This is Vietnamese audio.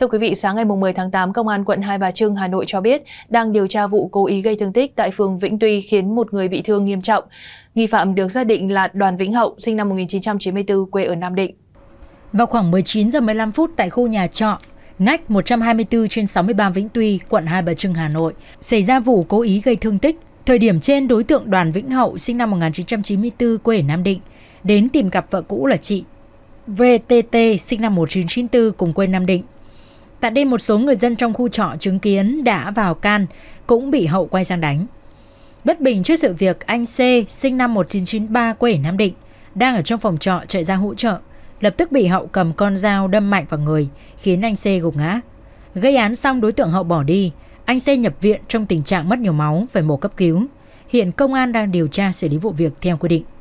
Thưa quý vị, sáng ngày 10 tháng 8, Công an quận Hai Bà Trưng, Hà Nội cho biết đang điều tra vụ cố ý gây thương tích tại phường Vĩnh Tuy khiến một người bị thương nghiêm trọng. Nghi phạm được xác định là Đoàn Vĩnh Hậu, sinh năm 1994, quê ở Nam Định. Vào khoảng 19 giờ 15 phút tại khu nhà trọ, ngách 124 trên 63 Vĩnh Tuy, quận Hai Bà Trưng, Hà Nội, xảy ra vụ cố ý gây thương tích. Thời điểm trên, đối tượng Đoàn Vĩnh Hậu, sinh năm 1994, quê ở Nam Định, đến tìm gặp vợ cũ là chị VTT sinh năm 1994 cùng quê Nam Định. Tại đây một số người dân trong khu trọ chứng kiến đã vào can cũng bị hậu quay sang đánh. Bất bình trước sự việc anh C sinh năm 1993 quê ở Nam Định đang ở trong phòng trọ chạy ra hỗ trợ lập tức bị hậu cầm con dao đâm mạnh vào người khiến anh C gục ngã. Gây án xong đối tượng hậu bỏ đi, anh C nhập viện trong tình trạng mất nhiều máu phải mổ cấp cứu. Hiện công an đang điều tra xử lý vụ việc theo quy định.